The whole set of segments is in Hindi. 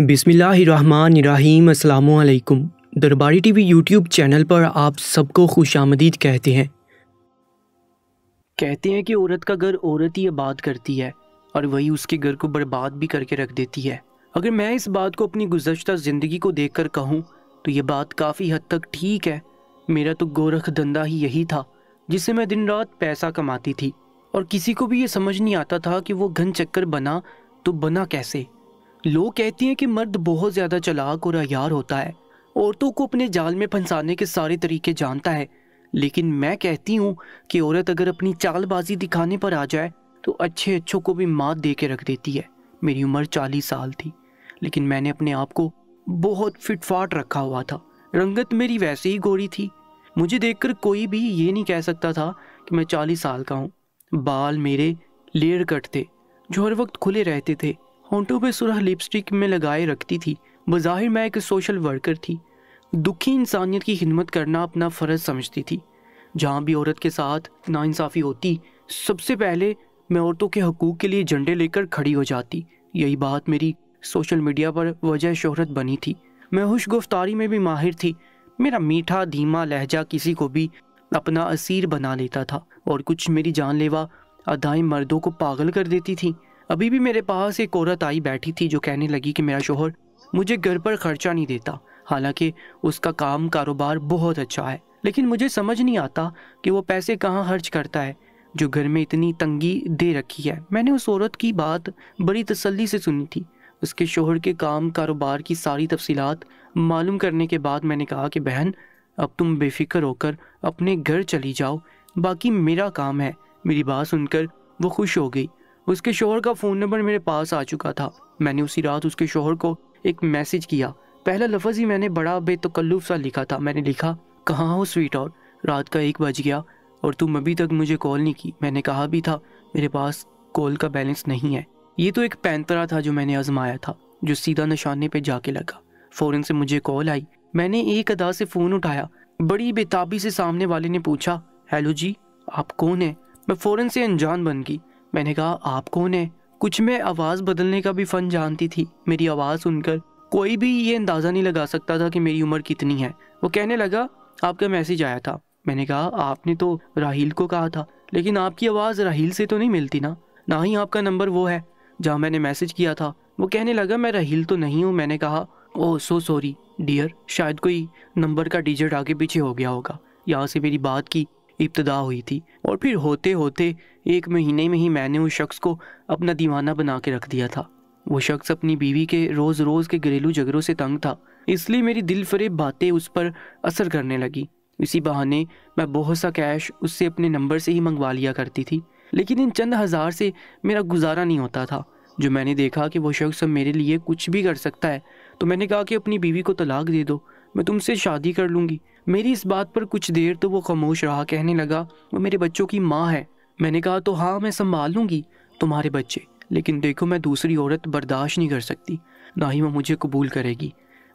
बिसमीम् अल्लाम दरबारी टीवी यूट्यूब चैनल पर आप सबको खुश आमदीद कहते हैं कहते हैं कि औरत का घर औरत ही आबाद करती है और वही उसके घर को बर्बाद भी करके रख देती है अगर मैं इस बात को अपनी गुजशत ज़िंदगी को देख कर कहूँ तो ये बात काफ़ी हद तक ठीक है मेरा तो गोरख धंधा ही यही था जिससे मैं दिन रात पैसा कमाती थी और किसी को भी ये समझ नहीं आता था कि वो घन चक्कर बना तो बना कैसे लोग कहती हैं कि मर्द बहुत ज़्यादा चलाक और अयार होता है औरतों को अपने जाल में फंसाने के सारे तरीके जानता है लेकिन मैं कहती हूँ कि औरत अगर अपनी चालबाजी दिखाने पर आ जाए तो अच्छे अच्छों को भी मात दे के रख देती है मेरी उम्र चालीस साल थी लेकिन मैंने अपने आप को बहुत फिटफाट रखा हुआ था रंगत मेरी वैसे ही गोरी थी मुझे देखकर कोई भी ये नहीं कह सकता था कि मैं चालीस साल का हूँ बाल मेरे लेर कट थे जो हर वक्त खुले रहते थे होंठों पर सुरह लिपस्टिक में लगाए रखती थी बज़ाहिर मैं एक सोशल वर्कर थी दुखी इंसानियत की खिदमत करना अपना फ़र्ज समझती थी जहाँ भी औरत के साथ नाानसाफ़ी होती सबसे पहले मैं औरतों के हकूक़ के लिए झंडे लेकर खड़ी हो जाती यही बात मेरी सोशल मीडिया पर वजह शोहरत बनी थी मैं खुश गुफ्तारी में भी माहिर थी मेरा मीठा धीमा लहजा किसी को भी अपना असीर बना लेता था और कुछ मेरी जानलेवा अदाएँ मर्दों को पागल कर देती थी अभी भी मेरे पास एक औरत आई बैठी थी जो कहने लगी कि मेरा शोहर मुझे घर पर खर्चा नहीं देता हालांकि उसका काम कारोबार बहुत अच्छा है लेकिन मुझे समझ नहीं आता कि वो पैसे कहाँ खर्च करता है जो घर में इतनी तंगी दे रखी है मैंने उस औरत की बात बड़ी तसल्ली से सुनी थी उसके शोहर के काम कारोबार की सारी तफसीलात मालूम करने के बाद मैंने कहा कि बहन अब तुम बेफिक्र होकर अपने घर चली जाओ बाकी मेरा काम है मेरी बात सुनकर वो खुश हो गई उसके शोहर का फ़ोन नंबर मेरे पास आ चुका था मैंने उसी रात उसके शोहर को एक मैसेज किया पहला लफज ही मैंने बड़ा बेतकल्लुफ़ सा लिखा था मैंने लिखा कहाँ हो स्वीट आउट रात का एक बज गया और तुम अभी तक मुझे कॉल नहीं की मैंने कहा भी था मेरे पास कॉल का बैलेंस नहीं है ये तो एक पैंतरा था जो मैंने आजमाया था जो सीधा निशाने पे जाके लगा फ़ौरन से मुझे कॉल आई मैंने एक अदा से फ़ोन उठाया बड़ी बेताबी से सामने वाले ने पूछा हेलो जी आप कौन हैं मैं फ़ौरन से अनजान बन गई मैंने कहा आप कौन है कुछ मैं आवाज़ बदलने का भी फन जानती थी मेरी आवाज़ सुनकर कोई भी ये अंदाज़ा नहीं लगा सकता था कि मेरी उम्र कितनी है वो कहने लगा आपका मैसेज आया था मैंने कहा आपने तो राहील को कहा था लेकिन आपकी आवाज़ राहील से तो नहीं मिलती ना ना ही आपका नंबर वो है जहाँ मैंने मैसेज किया था वो कहने लगा मैं राहील तो नहीं हूँ मैंने कहा ओह सो सॉरी डियर शायद कोई नंबर का डिजिट आगे पीछे हो गया होगा यहाँ से मेरी बात की इब्तदा हुई थी और फिर होते होते एक महीने में ही मैंने उस शख्स को अपना दीवाना बना के रख दिया था वो शख्स अपनी बीवी के रोज़ रोज़ के घरेलू झगड़ों से तंग था इसलिए मेरी दिल फरेब बातें उस पर असर करने लगी इसी बहाने मैं बहुत सा कैश उससे अपने नंबर से ही मंगवा लिया करती थी लेकिन इन चंद हज़ार से मेरा गुजारा नहीं होता था जो मैंने देखा कि वो शख्स अब मेरे लिए कुछ भी कर सकता है तो मैंने कहा कि अपनी बीवी को तलाक दे दो मैं तुमसे शादी कर लूँगी मेरी इस बात पर कुछ देर तो वो खामोश रहा कहने लगा वो मेरे बच्चों की माँ है मैंने कहा तो हाँ मैं संभाल लूँगी तुम्हारे बच्चे लेकिन देखो मैं दूसरी औरत बर्दाश्त नहीं कर सकती ना ही वो मुझे कबूल करेगी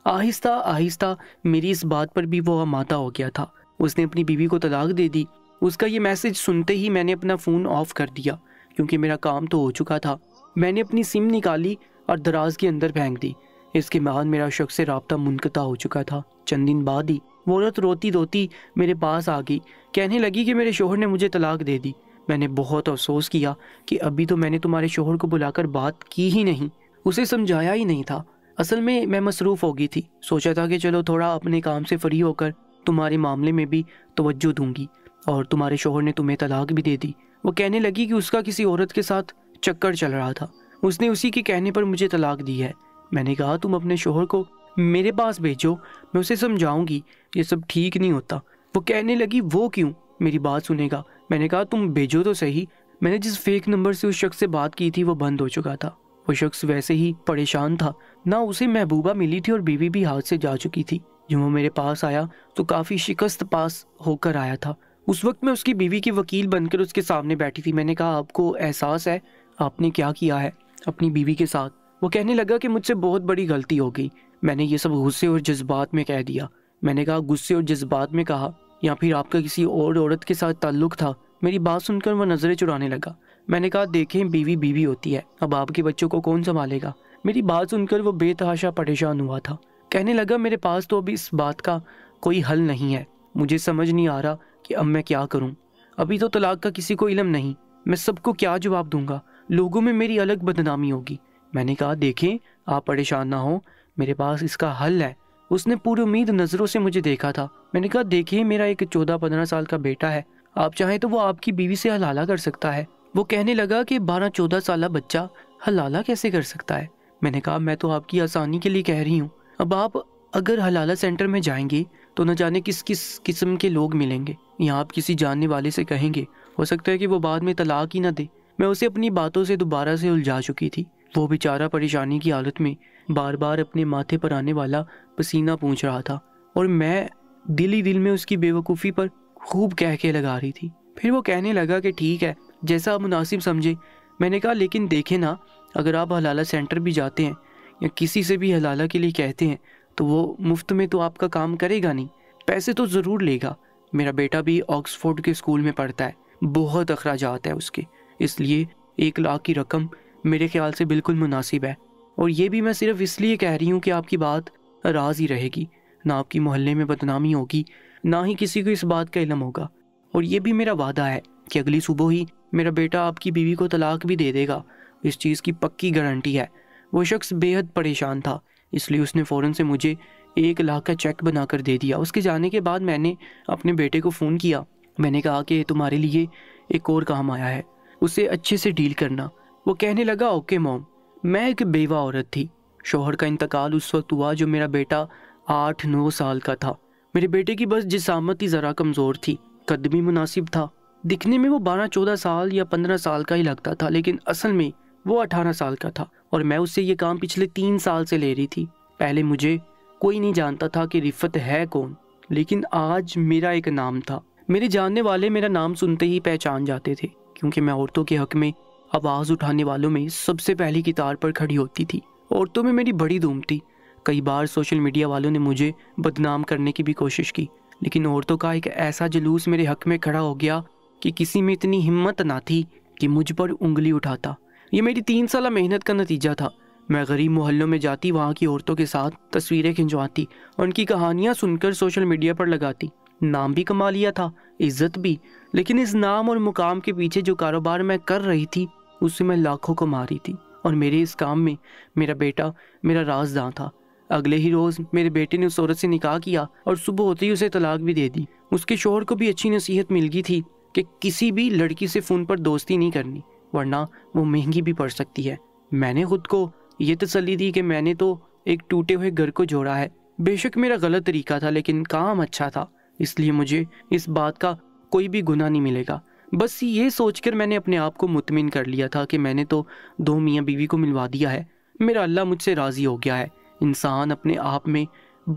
आहिस्ता आहिस्ता मेरी इस बात पर भी वो अमाता हो गया था उसने अपनी बीवी को तलाक दे दी उसका ये मैसेज सुनते ही मैंने अपना फ़ोन ऑफ़ कर दिया क्योंकि मेरा काम तो हो चुका था मैंने अपनी सिम निकाली और दराज के अंदर फेंक दी इसके बाद मेरा शख्स से रबता मुनकता हो चुका था चंद दिन बाद ही वो औरत रोती रोती मेरे पास आ गई कहने लगी कि मेरे शोहर ने मुझे तलाक दे दी मैंने बहुत अफसोस किया कि अभी तो मैंने तुम्हारे शोहर को बुलाकर बात की ही नहीं उसे समझाया ही नहीं था असल में मैं मसरूफ़ हो गई थी सोचा था कि चलो थोड़ा अपने काम से फ्री होकर तुम्हारे मामले में भी तवज्जो दूंगी और तुम्हारे शोहर ने तुम्हें तलाक भी दे दी वो कहने लगी कि उसका किसी औरत के साथ चक्कर चल रहा था उसने उसी के कहने पर मुझे तलाक दी है मैंने कहा तुम अपने शोहर को मेरे पास भेजो मैं उसे समझाऊंगी ये सब ठीक नहीं होता वो कहने लगी वो क्यों मेरी बात सुनेगा मैंने कहा तुम भेजो तो सही मैंने जिस फेक नंबर से उस शख्स से बात की थी वो बंद हो चुका था वो शख्स वैसे ही परेशान था ना उसे महबूबा मिली थी और बीवी भी हाथ से जा चुकी थी जब वो मेरे पास आया तो काफ़ी शिकस्त पास होकर आया था उस वक्त मैं उसकी बीवी की वकील बनकर उसके सामने बैठी थी मैंने कहा आपको एहसास है आपने क्या किया है अपनी बीवी के साथ वो कहने लगा कि मुझसे बहुत बड़ी गलती हो गई मैंने ये सब गुस्से और जज्बात में कह दिया मैंने कहा गुस्से और जज्बात में कहा या फिर आपका किसी और औरत के साथ ताल्लुक था मेरी बात सुनकर वह नज़रें चुराने लगा मैंने कहा देखें बीवी बीवी होती है अब आपके बच्चों को कौन संभालेगा मेरी बात सुनकर वो बेतहाशा परेशान हुआ था कहने लगा मेरे पास तो अभी इस बात का कोई हल नहीं है मुझे समझ नहीं आ रहा कि अब मैं क्या करूं अभी तो तलाक का किसी को इलम नहीं मैं सबको क्या जवाब दूंगा लोगों में मेरी अलग बदनामी होगी मैंने कहा देखें आप परेशान ना हो मेरे पास इसका हल है उसने पूरी उम्मीद नज़रों से मुझे देखा था मैंने कहा देखिए मेरा एक चौदह पंद्रह साल का बेटा है आप चाहे तो वो आपकी बीवी से हलाला कर सकता है वो कहने लगा कि बारह चौदह साल बच्चा हलाला कैसे कर सकता है मैंने कहा मैं तो आपकी आसानी के लिए कह रही हूँ अब आप अगर हलाला सेंटर में जाएंगे तो न जाने किस किस किस्म के लोग मिलेंगे यहाँ आप किसी जानने वाले से कहेंगे हो सकता है कि वो बाद में तलाक ही ना दे मैं उसे अपनी बातों से दोबारा से उलझा चुकी थी वो बेचारा परेशानी की हालत में बार बार अपने माथे पर आने वाला पसीना पूछ रहा था और मैं दिल ही दिल में उसकी बेवकूफ़ी पर खूब कह के लगा रही थी फिर वो कहने लगा कि ठीक है जैसा आप मुनासिब समझे मैंने कहा लेकिन देखें ना अगर आप हलाला सेंटर भी जाते हैं या किसी से भी हलाला के लिए कहते हैं तो वो मुफ्त में तो आपका काम करेगा नहीं पैसे तो ज़रूर लेगा मेरा बेटा भी ऑक्सफोर्ड के स्कूल में पढ़ता है बहुत अखराज है उसके इसलिए एक लाख की रकम मेरे ख्याल से बिल्कुल मुनासिब है और ये भी मैं सिर्फ इसलिए कह रही हूँ कि आपकी बात राज ही रहेगी ना आपकी मोहल्ले में बदनामी होगी ना ही किसी को इस बात का इलम होगा और ये भी मेरा वादा है कि अगली सुबह ही मेरा बेटा आपकी बीवी को तलाक भी दे देगा इस चीज़ की पक्की गारंटी है वो शख्स बेहद परेशान था इसलिए उसने फ़ौरन से मुझे एक लाख का चेक बनाकर दे दिया उसके जाने के बाद मैंने अपने बेटे को फ़ोन किया मैंने कहा कि तुम्हारे लिए एक और काम आया है उसे अच्छे से डील करना वो कहने लगा ओके मॉम मैं एक बेवा औरत थी शोहर का इंतकाल उस वक्त हुआ जो मेरा बेटा आठ नौ साल का था मेरे बेटे की बस जिसामत ही ज़रा कमज़ोर थी कद भी मुनासिब था दिखने में वो बारह चौदह साल या पंद्रह साल का ही लगता था लेकिन असल में वो अठारह साल का था और मैं उससे ये काम पिछले तीन साल से ले रही थी पहले मुझे कोई नहीं जानता था कि रिफत है कौन लेकिन आज मेरा एक नाम था मेरे जानने वाले मेरा नाम सुनते ही पहचान जाते थे क्योंकि मैं औरतों के हक में आवाज़ उठाने वालों में सबसे पहली कितार पर खड़ी होती थी औरतों में मेरी बड़ी धूम थी कई बार सोशल मीडिया वालों ने मुझे बदनाम करने की भी कोशिश की लेकिन औरतों का एक ऐसा जुलूस मेरे हक में खड़ा हो गया कि किसी में इतनी हिम्मत ना थी कि मुझ पर उंगली उठाता ये मेरी तीन साल मेहनत का नतीजा था मैं गरीब मोहल्लों में जाती वहाँ की औरतों के साथ तस्वीरें खिंचवाती और उनकी कहानियाँ सुनकर सोशल मीडिया पर लगाती नाम भी कमा लिया था इज्जत भी लेकिन इस नाम और मुकाम के पीछे जो कारोबार मैं कर रही थी उससे मैं लाखों को मारी थी और मेरे इस काम में मेरा बेटा मेरा राजदां था अगले ही रोज़ मेरे बेटे ने उस औरत से निकाह किया और सुबह होते ही उसे तलाक भी दे दी उसके शोहर को भी अच्छी नसीहत मिल गई थी कि किसी भी लड़की से फ़ोन पर दोस्ती नहीं करनी वरना वो महंगी भी पड़ सकती है मैंने खुद को ये तसली दी कि मैंने तो एक टूटे हुए घर को जोड़ा है बेशक मेरा गलत तरीका था लेकिन काम अच्छा था इसलिए मुझे इस बात का कोई भी गुना नहीं मिलेगा बस ये सोचकर मैंने अपने आप को मुतमिन कर लिया था कि मैंने तो दो मियाँ बीवी को मिलवा दिया है मेरा अल्लाह मुझसे राज़ी हो गया है इंसान अपने आप में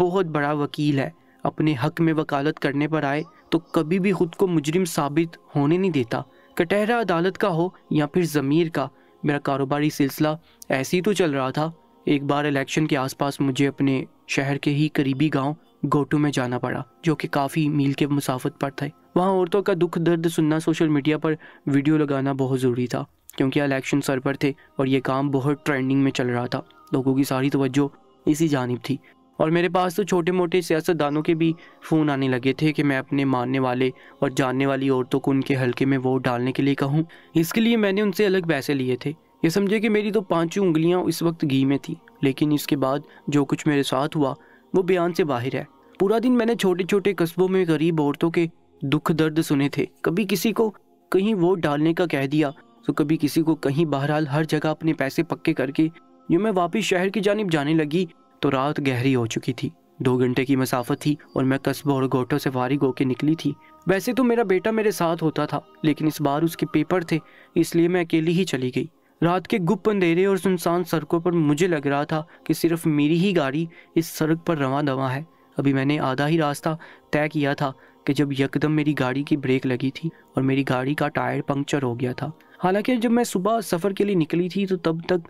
बहुत बड़ा वकील है अपने हक में वकालत करने पर आए तो कभी भी खुद को मुजरिम साबित होने नहीं देता कटहरा अदालत का हो या फिर ज़मीर का मेरा कारोबारी सिलसिला ऐसे ही तो चल रहा था एक बार इलेक्शन के आसपास मुझे अपने शहर के ही करीबी गांव गोटू में जाना पड़ा जो कि काफ़ी मील के मुसाफत पर थे वहाँ औरतों का दुख दर्द सुनना सोशल मीडिया पर वीडियो लगाना बहुत ज़रूरी था क्योंकि इलेक्शन सर पर थे और ये काम बहुत ट्रेंडिंग में चल रहा था लोगों की सारी तवज्जो इसी जानब थी और मेरे पास तो छोटे मोटे सियासतदानों के भी फ़ोन आने लगे थे कि मैं अपने मानने वाले और जानने वाली औरतों को उनके हल्के में वोट डालने के लिए कहूँ इसके लिए मैंने उनसे अलग पैसे लिए थे ये समझे कि मेरी तो पाँचों उंगलियाँ इस वक्त घी में थी लेकिन इसके बाद जो कुछ मेरे साथ हुआ वो बयान से बाहर है पूरा दिन मैंने छोटे छोटे कस्बों में गरीब औरतों के दुख दर्द सुने थे कभी किसी को कहीं वोट डालने का कह दिया तो कभी किसी को कहीं बहरहाल हर जगह अपने पैसे पक्के करके जो मैं वापस शहर की जानब जाने लगी तो रात गहरी हो चुकी थी दो घंटे की मसाफत थी और मैं कस्बों और गोटों से फारिग होकर निकली थी वैसे तो मेरा बेटा मेरे साथ होता था लेकिन इस बार उसके पेपर थे इसलिए मैं अकेली ही चली गई रात के गुप्त अंधेरे और सुनसान सड़कों पर मुझे लग रहा था कि सिर्फ मेरी ही गाड़ी इस सड़क पर रवा दवा है अभी मैंने आधा ही रास्ता तय किया था कि जब यकदम मेरी गाड़ी की ब्रेक लगी थी और मेरी गाड़ी का टायर पंक्चर हो गया था हालांकि जब मैं सुबह सफ़र के लिए निकली थी तो तब तक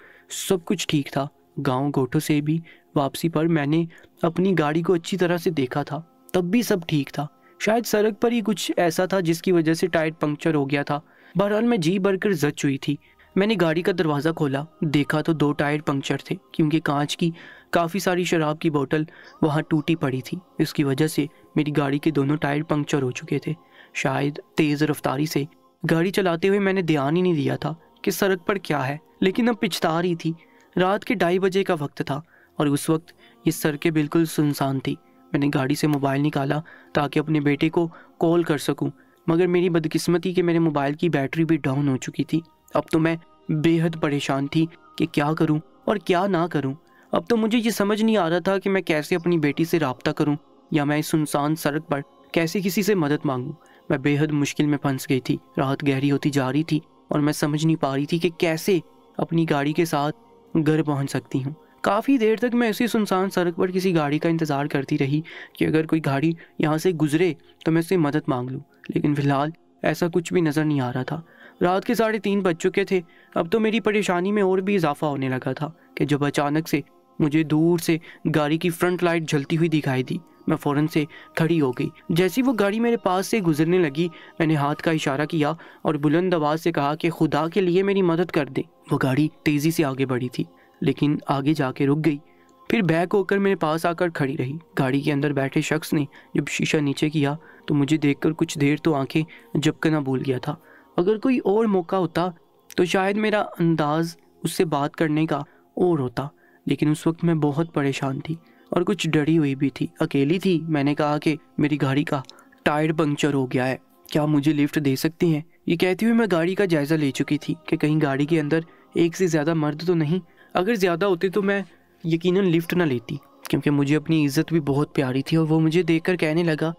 सब कुछ ठीक था गांव गोठों से भी वापसी पर मैंने अपनी गाड़ी को अच्छी तरह से देखा था तब भी सब ठीक था शायद सड़क पर ही कुछ ऐसा था जिसकी वजह से टायर पंक्चर हो गया था बहरहाल मैं जी भरकर जच हुई थी मैंने गाड़ी का दरवाज़ा खोला देखा तो दो टायर पंक्चर थे क्योंकि कांच की काफ़ी सारी शराब की बोतल वहाँ टूटी पड़ी थी इसकी वजह से मेरी गाड़ी के दोनों टायर पंक्चर हो चुके थे शायद तेज़ रफ्तारी से गाड़ी चलाते हुए मैंने ध्यान ही नहीं दिया था कि सड़क पर क्या है लेकिन अब पिछता रही थी रात के ढाई बजे का वक्त था और उस वक्त ये सड़कें बिल्कुल सुनसान थी मैंने गाड़ी से मोबाइल निकाला ताकि अपने बेटे को कॉल कर सकूं मगर मेरी बदकिस्मती कि मेरे मोबाइल की बैटरी भी डाउन हो चुकी थी अब तो मैं बेहद परेशान थी कि क्या करूं और क्या ना करूं अब तो मुझे ये समझ नहीं आ रहा था कि मैं कैसे अपनी बेटी से रबता करूं या मैं इस सुनसान सड़क पर कैसे किसी से मदद मांगूं मैं बेहद मुश्किल में फंस गई थी राहत गहरी होती जा रही थी और मैं समझ नहीं पा रही थी कि कैसे अपनी गाड़ी के साथ घर पहुंच सकती हूँ काफ़ी देर तक मैं उसी सुनसान सड़क पर किसी गाड़ी का इंतज़ार करती रही कि अगर कोई गाड़ी यहाँ से गुजरे तो मैं उससे मदद मांग लूँ लेकिन फ़िलहाल ऐसा कुछ भी नज़र नहीं आ रहा था रात के साढ़े तीन बज चुके थे अब तो मेरी परेशानी में और भी इजाफा होने लगा था कि जब अचानक से मुझे दूर से गाड़ी की फ्रंट लाइट जलती हुई दिखाई दी मैं फ़ौरन से खड़ी हो गई जैसी वो गाड़ी मेरे पास से गुजरने लगी मैंने हाथ का इशारा किया और बुलंद आवाज़ से कहा कि खुदा के लिए मेरी मदद कर दे वो गाड़ी तेज़ी से आगे बढ़ी थी लेकिन आगे जाके रुक गई फिर बैक होकर मेरे पास आकर खड़ी रही गाड़ी के अंदर बैठे शख्स ने जब शीशा नीचे किया तो मुझे देखकर कुछ देर तो आंखें झपकना भूल गया था अगर कोई और मौका होता तो शायद मेरा अंदाज उससे बात करने का और होता लेकिन उस वक्त मैं बहुत परेशान थी और कुछ डरी हुई भी थी अकेली थी मैंने कहा कि मेरी गाड़ी का टायर पंक्चर हो गया है क्या मुझे लिफ्ट दे सकती हैं ये कहती हुई मैं गाड़ी का जायज़ा ले चुकी थी कि कहीं गाड़ी के अंदर एक से ज़्यादा मर्द तो नहीं अगर ज़्यादा होते तो मैं यकीनन लिफ्ट ना लेती क्योंकि मुझे अपनी इज़्ज़त भी बहुत प्यारी थी और वो मुझे देख कहने लगा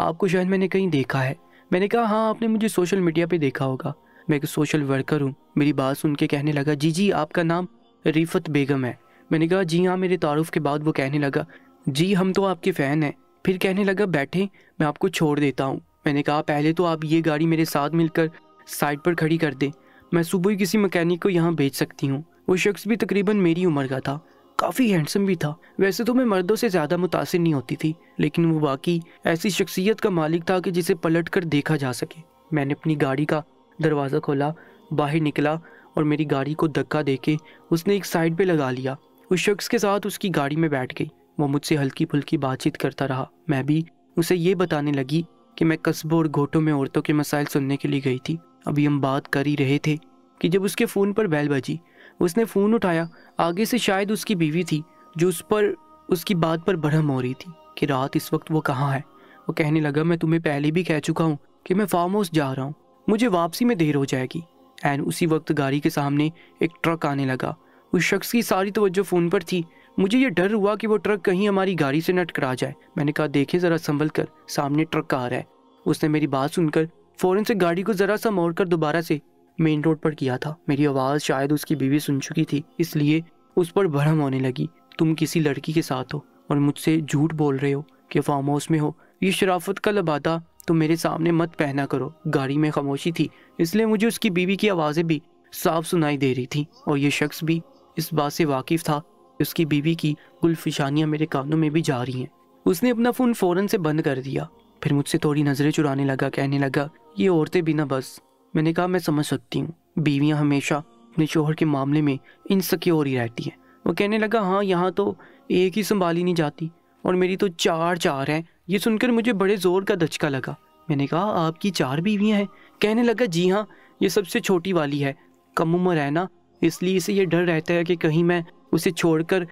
आपको शायद मैंने कहीं देखा है मैंने कहा हाँ आपने मुझे सोशल मीडिया पे देखा होगा मैं एक सोशल वर्कर हूँ मेरी बात सुन के कहने लगा जी जी आपका नाम रिफत बेगम है मैंने कहा जी हाँ मेरे तारुफ के बाद वो कहने लगा जी हम तो आपके फ़ैन हैं फिर कहने लगा बैठे मैं आपको छोड़ देता हूँ मैंने कहा पहले तो आप ये गाड़ी मेरे साथ मिलकर साइड पर खड़ी कर दें मैं सुबह ही किसी मकैनिक को यहाँ भेज सकती हूँ वो शख्स भी तकरीबन मेरी उम्र का था काफ़ी हैंडसम भी था वैसे तो मैं मर्दों से ज़्यादा मुतासर नहीं होती थी लेकिन वो बाकी ऐसी शख्सियत का मालिक था कि जिसे पलट कर देखा जा सके मैंने अपनी गाड़ी का दरवाज़ा खोला बाहर निकला और मेरी गाड़ी को धक्का दे के उसने एक साइड पे लगा लिया उस शख्स के साथ उसकी गाड़ी में बैठ गई वो मुझसे हल्की फुल्की बातचीत करता रहा मैं भी उसे ये बताने लगी कि मैं कस्बों और घोटों में औरतों के मसाइल सुनने के लिए गई थी अभी हम बात कर ही रहे थे कि जब उसके फ़ोन पर बैल बजी उसने फ़ोन उठाया आगे से शायद उसकी बीवी थी जो उस पर उसकी बात पर भड़म हो रही थी कि रात इस वक्त वो कहाँ है वो कहने लगा मैं तुम्हें पहले भी कह चुका हूँ कि मैं फार्म हाउस जा रहा हूँ मुझे वापसी में देर हो जाएगी एन उसी वक्त गाड़ी के सामने एक ट्रक आने लगा उस शख्स की सारी तवज्जो फ़ोन पर थी मुझे यह डर हुआ कि वो ट्रक कहीं हमारी गाड़ी से नटकरा जाए मैंने कहा देखे ज़रा संभल कर सामने ट्रक का आ रहा है उसने मेरी बात सुनकर फ़ौरन से गाड़ी को ज़रा सा मोड़ कर दोबारा से मेन रोड पर किया था मेरी आवाज़ शायद उसकी बीवी सुन चुकी थी इसलिए उस पर भरम होने लगी तुम किसी लड़की के साथ हो और मुझसे झूठ बोल रहे हो कि फार्म हाउस में हो ये शराफत का लबादा तो मेरे सामने मत पहना करो गाड़ी में खामोशी थी इसलिए मुझे उसकी बीवी की आवाज़ें भी साफ सुनाई दे रही थी और ये शख्स भी इस बात से वाकिफ था उसकी बीवी की गुलफिशानियाँ मेरे कानों में भी जा रही हैं उसने अपना फ़ोन फ़ौरन से बंद कर दिया फिर मुझसे थोड़ी नज़रें चुराने लगा कहने लगा ये औरतें बिना बस मैंने कहा मैं समझ सकती हूँ बीवियाँ हमेशा अपने शोहर के मामले में इन सिक्योर ही रहती हैं वो कहने लगा हाँ यहाँ तो एक ही संभाली नहीं जाती और मेरी तो चार चार हैं ये सुनकर मुझे बड़े ज़ोर का धचका लगा मैंने कहा आपकी चार बीवियाँ हैं कहने लगा जी हाँ ये सबसे छोटी वाली है कम उम्र है ना इसलिए इसे यह डर रहता है कि कहीं मैं उसे छोड़कर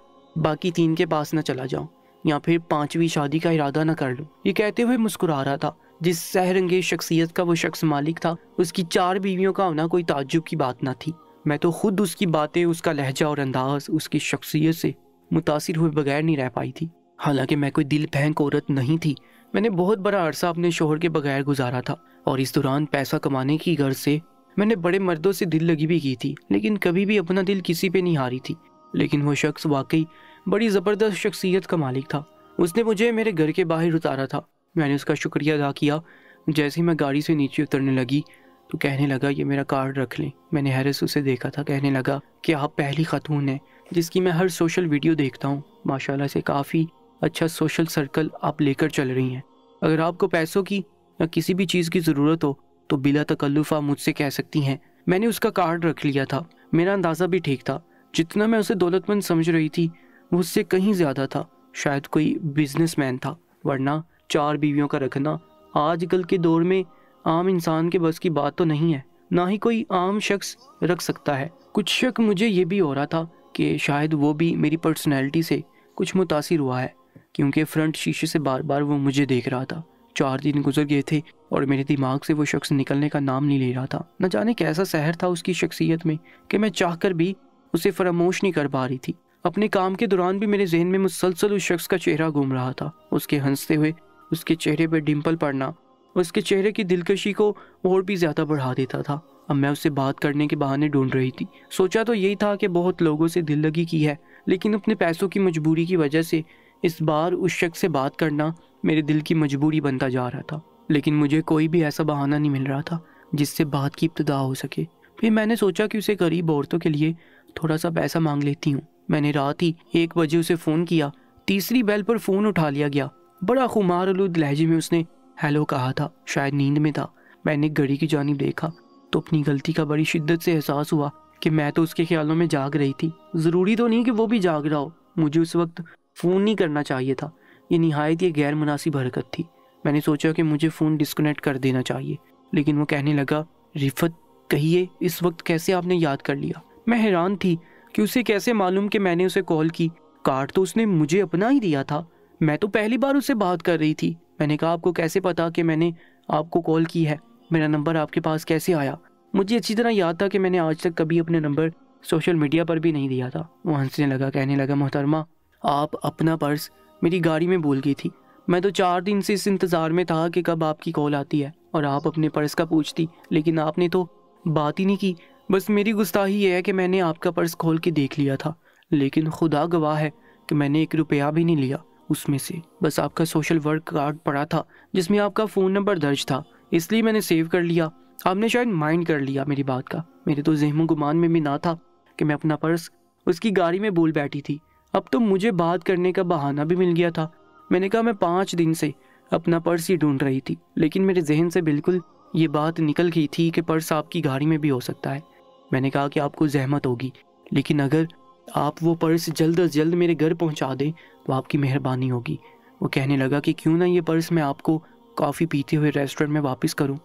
बाकी तीन के पास ना चला जाऊँ या फिर पांचवी शादी का इरादा ना कर लूँ ये कहते हुए मुस्कुरा रहा था जिस सहरंगे शख्सियत का वो शख्स मालिक था उसकी चार बीवियों का होना कोई ताजुब की बात ना थी मैं तो खुद उसकी बातें उसका लहजा और अंदाज उसकी शख्सियत से मुतासर हुए बगैर नहीं रह पाई थी हालांकि मैं कोई दिल फेंक औरत नहीं थी मैंने बहुत बड़ा अरसा अपने शोहर के बगैर गुजारा था और इस दौरान पैसा कमाने की गर्ज से मैंने बड़े मर्दों से दिल लगी भी की थी लेकिन कभी भी अपना दिल किसी पे नहीं हारी थी लेकिन वो शख्स वाकई बड़ी ज़बरदस्त शख्सियत का मालिक था उसने मुझे मेरे घर के बाहर उतारा था मैंने उसका शुक्रिया अदा किया जैसे ही मैं गाड़ी से नीचे उतरने लगी तो कहने लगा ये मेरा कार्ड रख लें मैंने हैरिस उसे देखा था कहने लगा कि आप पहली खातून हैं जिसकी मैं हर सोशल वीडियो देखता हूँ माशाल्लाह से काफ़ी अच्छा सोशल सर्कल आप लेकर चल रही हैं अगर आपको पैसों की या किसी भी चीज़ की ज़रूरत हो तो बिला तकल्लुफ़ आप मुझसे कह सकती हैं मैंने उसका कार्ड रख लिया था मेरा अंदाज़ा भी ठीक था जितना मैं उसे दौलतमंद समझ रही थी वो उससे कहीं ज़्यादा था शायद कोई बिजनेसमैन था वरना चार बीवियों का रखना आजकल के दौर में आम इंसान के बस की बात तो नहीं है ना ही कोई आम शख्स रख सकता है कुछ शक मुझे ये भी हो रहा था कि शायद वो भी मेरी पर्सनैलिटी से कुछ मुतासर हुआ है क्योंकि फ्रंट शीशे से बार बार वो मुझे देख रहा था चार दिन गुजर गए थे और मेरे दिमाग से वो शख्स निकलने का नाम नहीं ले रहा था न जाने कैसा शहर था उसकी शख्सियत में कि मैं चाह कर भी उसे फरामोश नहीं कर पा रही थी अपने काम के दौरान भी मेरे जहन में मुसलसल उस शख्स का चेहरा घूम रहा था उसके हंसते हुए उसके चेहरे पर डिम्पल पड़ना उसके चेहरे की दिलकशी को और भी ज़्यादा बढ़ा देता था अब मैं उससे बात करने के बहाने ढूंढ रही थी सोचा तो यही था कि बहुत लोगों से दिल लगी की है लेकिन अपने पैसों की मजबूरी की वजह से इस बार उस शख्स से बात करना मेरे दिल की मजबूरी बनता जा रहा था लेकिन मुझे कोई भी ऐसा बहाना नहीं मिल रहा था जिससे बात की इब्तदा हो सके फिर मैंने सोचा कि उसे गरीब औरतों के लिए थोड़ा सा पैसा मांग लेती हूँ मैंने रात ही एक बजे उसे फ़ोन किया तीसरी बेल पर फ़ोन उठा लिया गया बड़ा खुमार आलूद लहजे में उसने हेलो कहा था शायद नींद में था मैंने घड़ी की जानी देखा तो अपनी गलती का बड़ी शिद्दत से एहसास हुआ कि मैं तो उसके ख्यालों में जाग रही थी ज़रूरी तो नहीं कि वो भी जाग रहा हो मुझे उस वक्त फ़ोन नहीं करना चाहिए था ये नहायत ही गैर मुनासिब हरकत थी मैंने सोचा कि मुझे फ़ोन डिस्कनेक्ट कर देना चाहिए लेकिन वो कहने लगा रिफत कहिए इस वक्त कैसे आपने याद कर लिया मैं हैरान थी कि उसे कैसे मालूम कि मैंने उसे कॉल की कार्ड तो उसने मुझे अपना ही दिया था मैं तो पहली बार उससे बात कर रही थी मैंने कहा आपको कैसे पता कि मैंने आपको कॉल की है मेरा नंबर आपके पास कैसे आया मुझे अच्छी तरह याद था कि मैंने आज तक कभी अपने नंबर सोशल मीडिया पर भी नहीं दिया था वो हंसने लगा कहने लगा मोहतरमा आप अपना पर्स मेरी गाड़ी में भूल गई थी मैं तो चार दिन से इस इंतज़ार में था कि कब आपकी कॉल आती है और आप अपने पर्स का पूछती लेकिन आपने तो बात ही नहीं की बस मेरी गुस्ताही यह है कि मैंने आपका पर्स खोल के देख लिया था लेकिन खुदा गवाह है कि मैंने एक रुपया भी नहीं लिया उसमें से बस आपका सोशल वर्क कार्ड पड़ा था जिसमें आपका फ़ोन नंबर दर्ज था इसलिए मैंने सेव कर लिया आपने शायद माइंड कर लिया मेरी बात का मेरे तो जहमो गुमान में भी ना था कि मैं अपना पर्स उसकी गाड़ी में भूल बैठी थी अब तो मुझे बात करने का बहाना भी मिल गया था मैंने कहा मैं पाँच दिन से अपना पर्स ही ढूंढ रही थी लेकिन मेरे जहन से बिल्कुल ये बात निकल गई थी कि पर्स आपकी गाड़ी में भी हो सकता है मैंने कहा कि आपको जहमत होगी लेकिन अगर आप वो पर्स जल्द अज जल्द मेरे घर पहुंचा दें तो आपकी मेहरबानी होगी वो कहने लगा कि क्यों ना ये पर्स मैं आपको कॉफ़ी पीते हुए रेस्टोरेंट में वापस करूं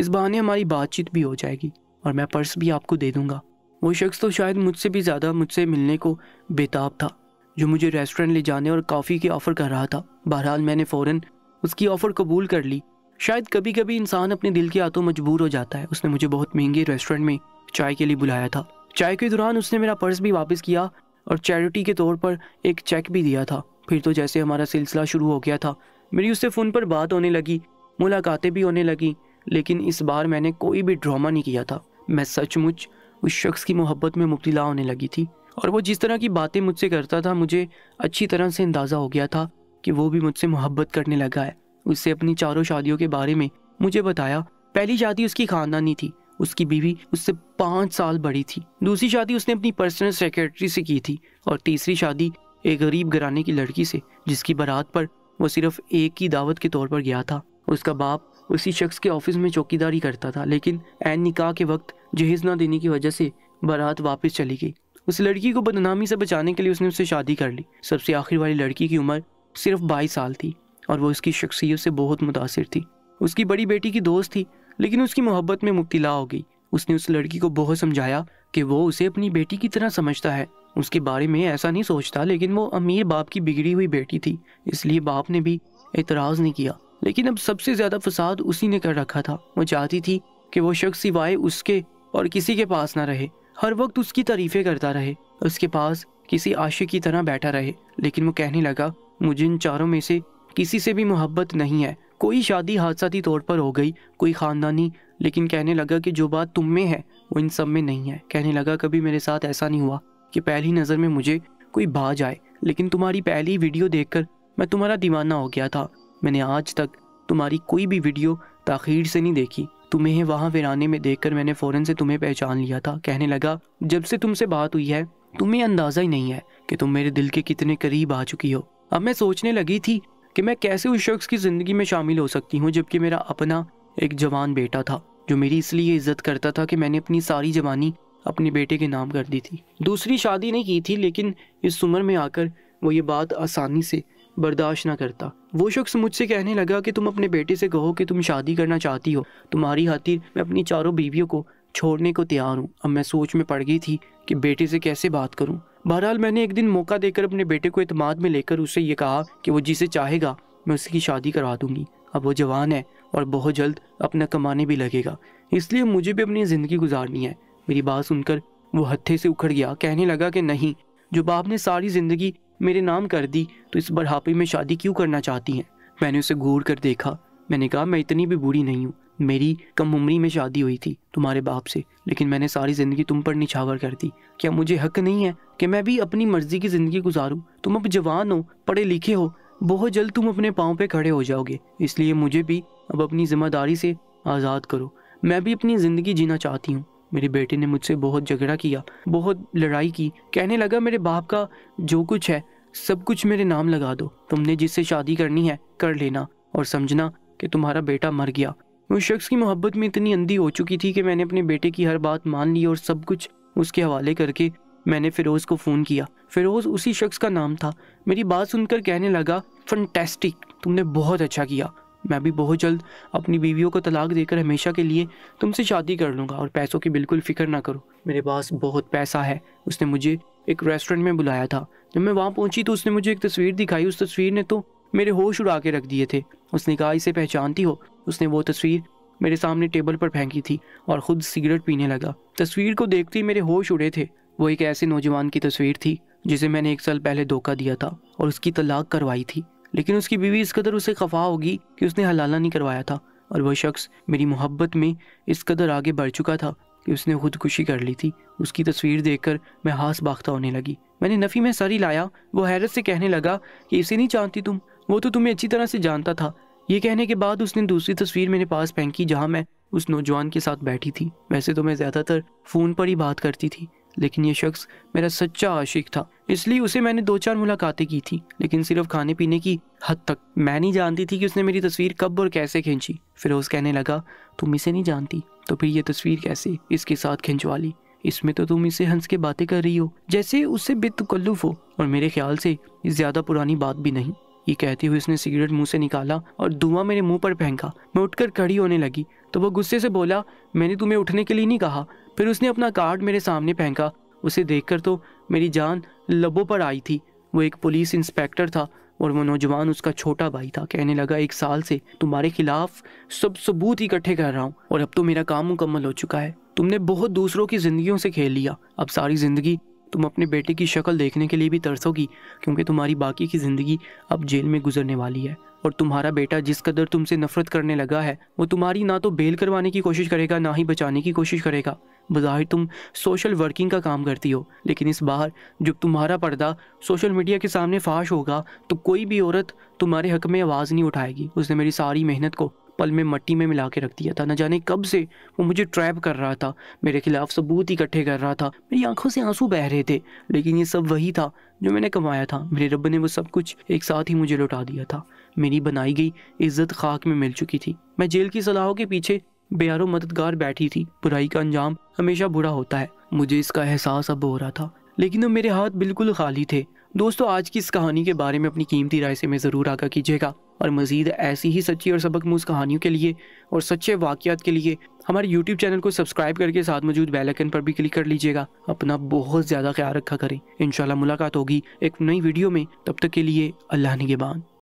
इस बहाने हमारी बातचीत भी हो जाएगी और मैं पर्स भी आपको दे दूंगा वो शख्स तो शायद मुझसे भी ज़्यादा मुझसे मिलने को बेताब था जो मुझे रेस्टोरेंट ले जाने और कॉफ़ी की ऑफ़र कर रहा था बहरहाल मैंने फ़ौर उसकी ऑफ़र कबूल कर ली शायद कभी कभी इंसान अपने दिल के आतों मजबूर हो जाता है उसने मुझे बहुत महंगे रेस्टोरेंट में चाय के लिए बुलाया था चाय के दौरान उसने मेरा पर्स भी वापस किया और चैरिटी के तौर पर एक चेक भी दिया था फिर तो जैसे हमारा सिलसिला शुरू हो गया था मेरी उससे फ़ोन पर बात होने लगी मुलाकातें भी होने लगी लेकिन इस बार मैंने कोई भी ड्रामा नहीं किया था मैं सचमुच उस शख्स की मोहब्बत में मुब्तला होने लगी थी और वो जिस तरह की बातें मुझसे करता था मुझे अच्छी तरह से अंदाज़ा हो गया था कि वो भी मुझसे मोहब्बत करने लगा है उससे अपनी चारों शादियों के बारे में मुझे बताया पहली शादी उसकी ख़ानदानी थी उसकी बीवी उससे पाँच साल बड़ी थी दूसरी शादी उसने अपनी पर्सनल सेक्रेटरी से की थी और तीसरी शादी एक गरीब घराने की लड़की से जिसकी बारात पर वो सिर्फ एक ही दावत के तौर पर गया था उसका बाप उसी शख्स के ऑफिस में चौकीदारी करता था लेकिन एन निकाह के वक्त जहेज ना देने की वजह से बारात वापस चली गई उस लड़की को बदनामी से बचाने के लिए उसने उससे शादी कर ली सबसे आखिर वाली लड़की की उम्र सिर्फ बाईस साल थी और वो उसकी शख्सियत से बहुत मुतासर थी उसकी बड़ी बेटी की दोस्त थी लेकिन उसकी मोहब्बत में मुब्तिला हो गई उसने उस लड़की को बहुत समझाया कि वो उसे अपनी बेटी की तरह समझता है उसके बारे में ऐसा नहीं सोचता लेकिन वो अमीर बाप की बिगड़ी हुई बेटी थी इसलिए बाप ने भी एतराज़ नहीं किया लेकिन अब सबसे ज़्यादा फसाद उसी ने कर रखा था वो चाहती थी कि वो शख्स सिवाय उसके और किसी के पास ना रहे हर वक्त उसकी तारीफ़ें करता रहे उसके पास किसी आशिक की तरह बैठा रहे लेकिन वो कहने लगा मुझे इन चारों में से किसी से भी मोहब्बत नहीं है कोई शादी हादसाती तौर पर हो गई कोई ख़ानदानी लेकिन कहने लगा कि जो बात तुम में है वो इन सब में नहीं है कहने लगा कभी मेरे साथ ऐसा नहीं हुआ कि पहली नज़र में मुझे कोई भा जाए लेकिन तुम्हारी पहली वीडियो देखकर मैं तुम्हारा दीवाना हो गया था मैंने आज तक तुम्हारी कोई भी वीडियो ताखीर से नहीं देखी तुम्हें वहाँ वीराने में देखकर मैंने फ़ौरन से तुम्हें पहचान लिया था कहने लगा जब से तुमसे बात हुई है तुम्हें अंदाज़ा ही नहीं है कि तुम मेरे दिल के कितने करीब आ चुकी हो अब मैं सोचने लगी थी कि मैं कैसे उस शख्स की ज़िंदगी में शामिल हो सकती हूँ जबकि मेरा अपना एक जवान बेटा था जो मेरी इसलिए इज्जत करता था कि मैंने अपनी सारी जवानी अपने बेटे के नाम कर दी थी दूसरी शादी नहीं की थी लेकिन इस उम्र में आकर वो ये बात आसानी से बर्दाश्त ना करता वो शख्स मुझसे कहने लगा कि तुम अपने बेटे से कहो कि तुम शादी करना चाहती हो तुम्हारी खातिर मैं अपनी चारों बीवियों को छोड़ने को तैयार हूँ अब मैं सोच में पड़ गई थी कि बेटे से कैसे बात करूँ बहरहाल मैंने एक दिन मौका देकर अपने बेटे को अतमाद में लेकर उसे ये कहा कि वो जिसे चाहेगा मैं उसकी शादी करवा दूंगी अब वो जवान है और बहुत जल्द अपना कमाने भी लगेगा इसलिए मुझे भी अपनी ज़िंदगी गुजारनी है मेरी बात सुनकर वो हत्थे से उखड़ गया कहने लगा कि नहीं जो बाप ने सारी ज़िंदगी मेरे नाम कर दी तो इस बढ़ापे में शादी क्यों करना चाहती हैं मैंने उसे घूर कर देखा मैंने कहा मैं इतनी भी बुरी नहीं हूँ मेरी कम उम्री में शादी हुई थी तुम्हारे बाप से लेकिन मैंने सारी ज़िंदगी तुम पर निछावर कर दी क्या मुझे हक नहीं है कि मैं भी अपनी मर्ज़ी की ज़िंदगी गुजारूँ तुम अब जवान हो पढ़े लिखे हो बहुत जल्द तुम अपने पाँव पे खड़े हो जाओगे इसलिए मुझे भी अब अपनी जिम्मेदारी से आज़ाद करो मैं भी अपनी ज़िंदगी जीना चाहती हूँ मेरे बेटे ने मुझसे बहुत झगड़ा किया बहुत लड़ाई की कहने लगा मेरे बाप का जो कुछ है सब कुछ मेरे नाम लगा दो तुमने जिससे शादी करनी है कर लेना और समझना कि तुम्हारा बेटा मर गया उस शख्स की मोहब्बत में इतनी अंधी हो चुकी थी कि मैंने अपने बेटे की हर बात मान ली और सब कुछ उसके हवाले करके मैंने फ़िरोज़ को फ़ोन किया फ़िरोज़ उसी शख्स का नाम था मेरी बात सुनकर कहने लगा फंटेस्टिक तुमने बहुत अच्छा किया मैं भी बहुत जल्द अपनी बीवियों को तलाक देकर हमेशा के लिए तुमसे शादी कर लूँगा और पैसों की बिल्कुल फ़िक्र ना करो मेरे पास बहुत पैसा है उसने मुझे एक रेस्टोरेंट में बुलाया था जब मैं वहाँ पहुँची तो उसने मुझे एक तस्वीर दिखाई उस तस्वीर ने तो मेरे होश उड़ा के रख दिए थे उसने कहा इसे पहचानती हो उसने वो तस्वीर मेरे सामने टेबल पर फेंकी थी और ख़ुद सिगरेट पीने लगा तस्वीर को देखते ही मेरे होश उड़े थे वो एक ऐसे नौजवान की तस्वीर थी जिसे मैंने एक साल पहले धोखा दिया था और उसकी तलाक करवाई थी लेकिन उसकी बीवी इस कदर उसे खफा होगी कि उसने हलाला नहीं करवाया था और वह शख्स मेरी मोहब्बत में इस कदर आगे बढ़ चुका था कि उसने खुदकुशी कर ली थी उसकी तस्वीर देखकर मैं हास बाख्ता होने लगी मैंने नफ़ी में सर ही लाया वो हैरत से कहने लगा कि इसे नहीं जानती तुम वो तो तुम्हें अच्छी तरह से जानता था ये कहने के बाद उसने दूसरी तस्वीर मेरे पास फेंकी जहाँ मैं उस नौजवान के साथ बैठी थी वैसे तो मैं ज़्यादातर फ़ोन पर ही बात करती थी लेकिन ये शख्स मेरा सच्चा आशिक था इसलिए उसे मैंने दो चार मुलाकातें की थी लेकिन सिर्फ खाने पीने की हद तक मैं नहीं जानती थी कि उसने मेरी तस्वीर कब और कैसे खींची फिर उस कहने लगा तुम इसे नहीं जानती तो फिर ये तस्वीर कैसे इसके साथ खिंचवा ली इसमें तो तुम इसे हंस के बातें कर रही हो जैसे उससे बेतकल्लुफ हो और मेरे ख्याल से ज़्यादा पुरानी बात भी नहीं ये कहती हुई उसने सिगरेट मुंह से निकाला और धुआं मेरे मुंह पर फेंका मैं उठकर खड़ी होने लगी तो वो गुस्से से बोला मैंने तुम्हें उठने के लिए नहीं कहा फिर उसने अपना कार्ड मेरे सामने फेंका उसे देखकर तो मेरी जान लबों पर आई थी वो एक पुलिस इंस्पेक्टर था और वो नौजवान उसका छोटा भाई था कहने लगा एक साल से तुम्हारे खिलाफ सब सबूत इकट्ठे कर रहा हूँ और अब तो मेरा काम मुकम्मल हो चुका है तुमने बहुत दूसरों की जिंदगियों से खेल लिया अब सारी जिंदगी तुम अपने बेटे की शक्ल देखने के लिए भी तरसोगी क्योंकि तुम्हारी बाकी की ज़िंदगी अब जेल में गुजरने वाली है और तुम्हारा बेटा जिस कदर तुमसे नफरत करने लगा है वो तुम्हारी ना तो बेल करवाने की कोशिश करेगा ना ही बचाने की कोशिश करेगा बाहर तुम सोशल वर्किंग का काम करती हो लेकिन इस बार जब तुम्हारा पर्दा सोशल मीडिया के सामने फाश होगा तो कोई भी औरत तुम्हारे हक में आवाज़ नहीं उठाएगी उसने मेरी सारी मेहनत को पल में मट्टी में मिला के रख दिया था न जाने कब से वो मुझे ट्रैप कर रहा था मेरे खिलाफ सबूत इकट्ठे कर रहा था मेरी आंखों से आंसू बह रहे थे लेकिन ये सब वही था जो मैंने कमाया था मेरे रब ने वो सब कुछ एक साथ ही मुझे लौटा दिया था मेरी बनाई गई इज्जत खाक में मिल चुकी थी मैं जेल की सलाहों के पीछे बेयारो मददगार बैठी थी बुराई का अंजाम हमेशा बुरा होता है मुझे इसका एहसास अब हो रहा था लेकिन अब मेरे हाथ बिल्कुल खाली थे दोस्तों आज की इस कहानी के बारे में अपनी कीमती राय से मैं ज़रूर आगा कीजिएगा और मज़ीद ऐसी ही सच्ची और सबक मूज कहानियों के लिए और सच्चे वाकियात के लिए हमारे YouTube चैनल को सब्सक्राइब करके साथ मौजूद बेल आइकन पर भी क्लिक कर लीजिएगा अपना बहुत ज़्यादा ख्याल रखा करें इन मुलाकात होगी एक नई वीडियो में तब तक के लिए अल्लाह ने के